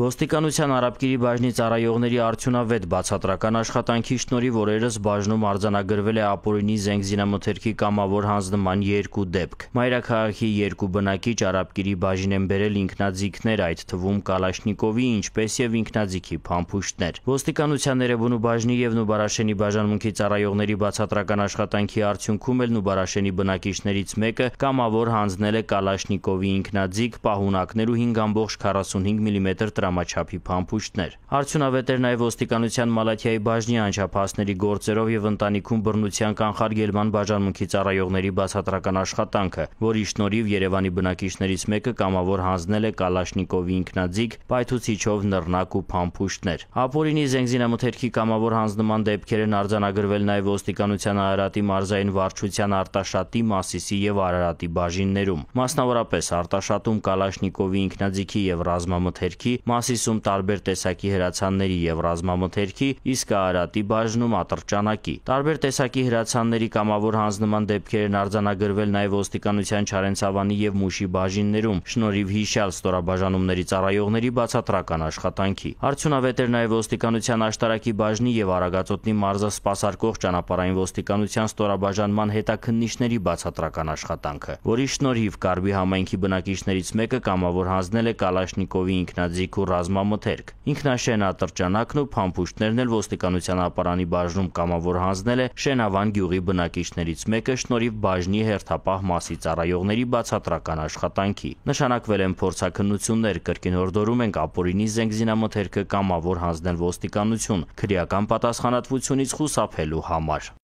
Ոստիկանության Արաբկիրի բաժնի ծառայողների արդյունավետ բացատրական աշխատանքի շնորհիվ օրերս բաժնում արձանագրվել է ապօրինի զենք զինամթերքի կամավոր հանձնման 2 դեպք։ Մայրաքաղաքի 2 բնակիչ Արաբկիրի բաժին են բերել ինքնաձիգներ, այդ թվում Կալաշնիկովի, ինչպես եւ ինքնաձիգի փամփուշտներ։ Ոստիկանության Երևանու բաժնի եւ Նուբարաշենի բաժանմունքի ծառայողների բացատրական աշխատանքի արդյունքում էլ Նուբարաշենի բնակիչներից մեկը կամավոր հանձնել է Կալաշնիկովի ինքնաձիգ պահունակներ ու 5.45 մմ տրամադրություն գրամաչափի փամփուշտներ։ Արդյունավետ էր նաև ոստիկանության Մալաթիայի բաժնի անչափահասների գործերով եւ ընտանիքում բռնության կանխարգելման բաժանմունքի ծառայողների բացատրական աշխատանքը, որի շնորհիվ Երևանի բնակիչներից մեկը կամավոր հանձնել է Կալաշնիկովի ինքնաձիգ պայթուցիչով նռնակ ու փամփուշտներ։ Ապօրինի զենգզինամթերքի կամավոր հանձնման դեպքեր են արձանագրվել նաև ոստիկանության Արարատի մարզային վարչության Արտաշատի, Մասիսի եւ Արարատի բաժիններում։ Մասնավորապես Արտաշատում Կալաշնիկովի ինքնաձիգի եւ ռազմամթերքի, Մասիսում տարբեր տեսակի հրացանների եւ ռազմամթերքի, իսկ Արարատի բաժնում ատրճանակի։ Տարբեր տեսակի հրացանների կամավոր հանձնման դեպքեր են արձանագրվել նաեւ ոստիկանության Չարենցավանի եւ Մուշի բաժիններում, շնորհիվ հիշյալ ստորաբաժանումների ծառայողների բացատրական աշխատանքի։ Արդյունավետեր նաեւ ոստիկանության աշտարակի բաժնի եւ Արագածոտնի մարզասպասարկող ճանապարհային ոստիկանության ստորաբաժանման հետաքննիչների բացատրական աշխատանքը, որի շնորհիվ Կարբի համայնքի բնակիչներից մեկը կամավոր հանձնել է Կալաշնիկովի ինքնաձիգ ու ռազմամթերք։ Ինքնաշենա ատրճանակն ու փամփուշտներն էլ ոստիկանության ապարանի բաժնում կամավոր հանձնել է Շենավան գյուղի բնակիչներից մեկը շնորհիվ բաժնի հերթապահ մասի ծառայողների բացատրական աշխատանքի։ Նշանակվել են փորձակնություններ, կրկին հորդորում ենք ապօրինի զենգզինամթերքը կամավոր հանձնել ոստիկանություն, քրեական պատասխանատվությունից խուսափելու համար։